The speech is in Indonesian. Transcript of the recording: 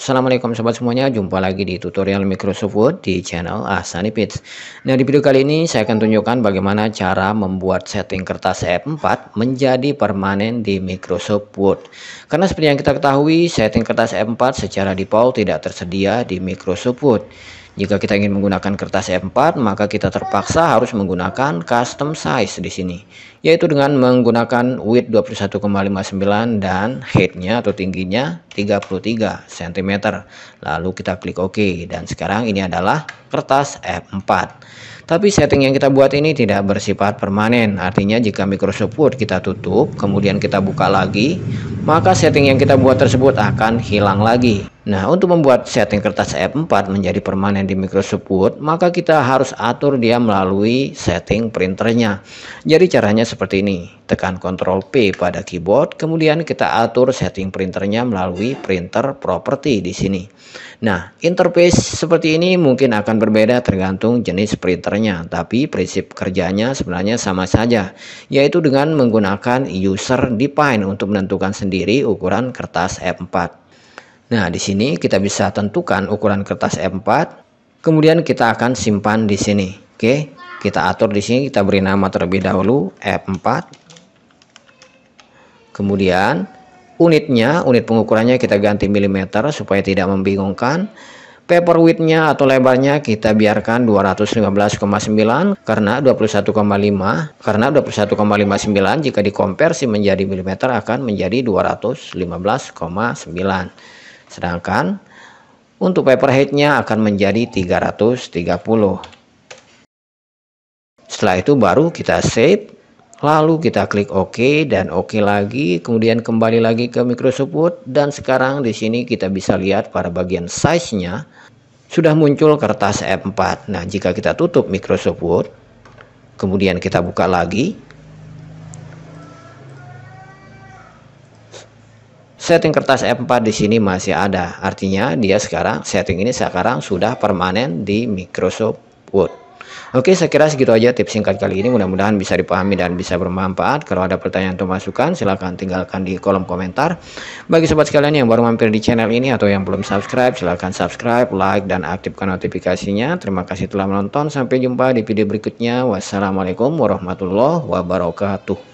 Assalamualaikum sobat semuanya, jumpa lagi di tutorial Microsoft Word di channel Asanipits. Pits. Nah di video kali ini saya akan tunjukkan bagaimana cara membuat setting kertas F4 e menjadi permanen di Microsoft Word. Karena seperti yang kita ketahui, setting kertas F4 e secara default tidak tersedia di Microsoft Word. Jika kita ingin menggunakan kertas E4, maka kita terpaksa harus menggunakan custom size di sini, yaitu dengan menggunakan width 21,59 dan height-nya atau tingginya 33 cm. Lalu kita klik OK dan sekarang ini adalah kertas F4. Tapi setting yang kita buat ini tidak bersifat permanen. Artinya jika Microsoft Word kita tutup, kemudian kita buka lagi, maka setting yang kita buat tersebut akan hilang lagi. Nah, untuk membuat setting kertas F4 menjadi permanen di Microsoft Word, maka kita harus atur dia melalui setting printernya. Jadi caranya seperti ini tekan Ctrl P pada keyboard, kemudian kita atur setting printernya melalui printer property di sini. Nah, interface seperti ini mungkin akan berbeda tergantung jenis printernya, tapi prinsip kerjanya sebenarnya sama saja, yaitu dengan menggunakan user define untuk menentukan sendiri ukuran kertas F4. Nah, di sini kita bisa tentukan ukuran kertas F4, kemudian kita akan simpan di sini. Oke, kita atur di sini, kita beri nama terlebih dahulu F4. Kemudian unitnya, unit pengukurannya kita ganti milimeter supaya tidak membingungkan. Paper widthnya atau lebarnya kita biarkan 215,9 karena 21,5 karena 21,59 jika dikonversi menjadi milimeter akan menjadi 215,9. Sedangkan untuk paper height akan menjadi 330. Setelah itu baru kita save Lalu kita klik OK dan OK lagi, kemudian kembali lagi ke Microsoft Word dan sekarang di sini kita bisa lihat pada bagian size-nya sudah muncul kertas F4. Nah, jika kita tutup Microsoft Word, kemudian kita buka lagi. Setting kertas F4 di sini masih ada. Artinya dia sekarang setting ini sekarang sudah permanen di Microsoft Word. Oke, saya kira segitu aja tips singkat kali ini. Mudah-mudahan bisa dipahami dan bisa bermanfaat. Kalau ada pertanyaan atau masukan, silahkan tinggalkan di kolom komentar. Bagi sobat sekalian yang baru mampir di channel ini atau yang belum subscribe, silahkan subscribe, like, dan aktifkan notifikasinya. Terima kasih telah menonton. Sampai jumpa di video berikutnya. Wassalamualaikum warahmatullahi wabarakatuh.